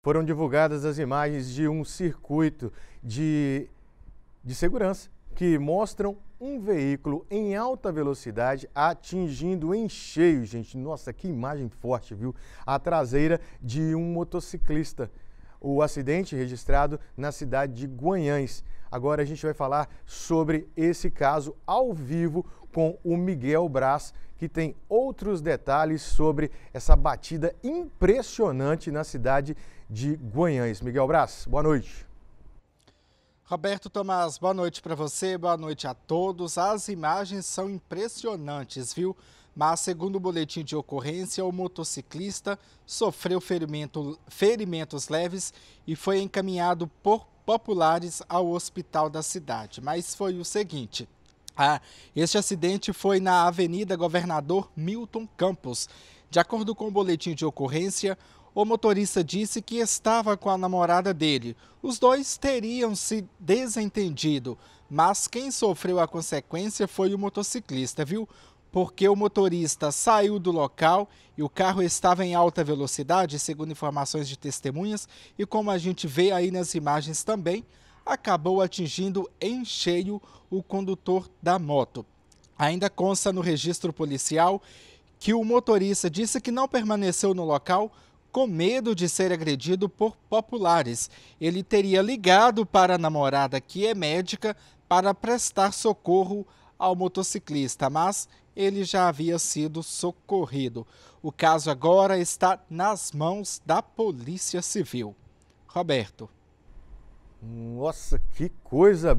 foram divulgadas as imagens de um circuito de, de segurança que mostram um veículo em alta velocidade atingindo em cheio, gente. Nossa, que imagem forte, viu? A traseira de um motociclista o acidente registrado na cidade de Guanhães. Agora a gente vai falar sobre esse caso ao vivo com o Miguel Braz, que tem outros detalhes sobre essa batida impressionante na cidade de Guanhães. Miguel Braz, boa noite. Roberto Tomás, boa noite para você, boa noite a todos. As imagens são impressionantes, viu? Mas, segundo o boletim de ocorrência, o motociclista sofreu ferimento, ferimentos leves e foi encaminhado por populares ao hospital da cidade. Mas foi o seguinte: ah, este acidente foi na Avenida Governador Milton Campos. De acordo com o boletim de ocorrência, o motorista disse que estava com a namorada dele. Os dois teriam se desentendido, mas quem sofreu a consequência foi o motociclista, viu? porque o motorista saiu do local e o carro estava em alta velocidade, segundo informações de testemunhas, e como a gente vê aí nas imagens também, acabou atingindo em cheio o condutor da moto. Ainda consta no registro policial que o motorista disse que não permaneceu no local com medo de ser agredido por populares. Ele teria ligado para a namorada, que é médica, para prestar socorro ao motociclista, mas ele já havia sido socorrido. O caso agora está nas mãos da Polícia Civil. Roberto. Nossa, que coisa